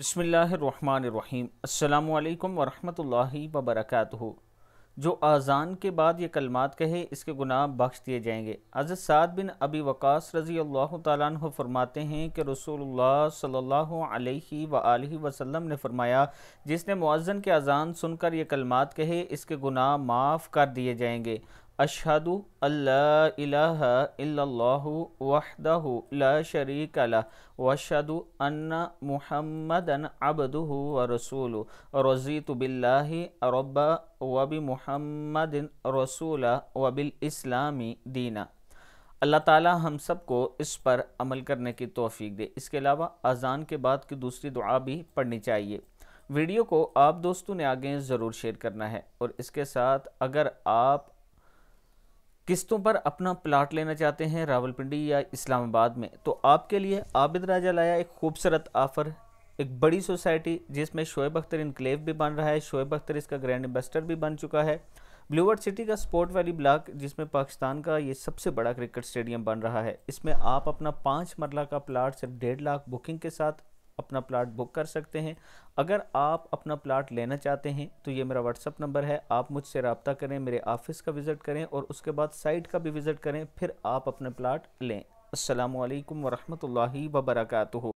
बसमीम् अल्लाम वरहमतुल्लाहि वबरकातुहु जो आज़ान के बाद ये कलमात कहे इसके गुनाह बख्श दिए जाएंगे अज़ साद बिन अबी वक़ास रज़ी अल्लाह तु फरमाते हैं कि रसूलुल्लाह सल्लल्लाहु अलैहि वसल्लम ने फरमाया जिसने मुआजन के अज़ान सुनकर ये कलमात कहे इसके गुनाह माफ़ कर दिए जाएंगे अशहदु अल्लाह वहदहु ला शरीक ला वशदु अन्न मुहम्मदन अबदुहु व रसूलु रज़ीतु बिल्लाहि रब्बा व बि मुहम्मदिन रसूला वबिल इस्लामी दीना अल्लाह ताला हम सबको इस पर अमल करने की तोफ़ी दे इसके अलावा अजान के बाद की दूसरी दुआ भी पढ़नी चाहिए वीडियो को आप दोस्तों ने आगे ज़रूर शेयर करना है और इसके साथ अगर आप किस्तों पर अपना प्लाट लेना चाहते हैं रावलपिंडी या इस्लामाबाद में तो आपके लिए आबिद राजा लाया एक खूबसूरत आफ़र एक बड़ी सोसाइटी जिसमें शोएब अख्तर इनकलेव भी बन रहा है शोएब अख्तर इसका ग्रैंड एम्बेसडर भी बन चुका है ब्लूवर्ड सिटी का स्पोर्ट वैली ब्लॉक जिसमें पाकिस्तान का ये सबसे बड़ा क्रिकेट स्टेडियम बन रहा है इसमें आप अपना पाँच मरला का प्लाट सिर्फ डेढ़ लाख बुकिंग के साथ अपना प्लाट बुक कर सकते हैं अगर आप अपना प्लाट लेना चाहते हैं तो ये मेरा व्हाट्सअप नंबर है आप मुझसे रबता करें मेरे ऑफिस का विज़िट करें और उसके बाद साइट का भी विज़िट करें फिर आप अपना प्लाट लें असलकम वरहमल वबरकू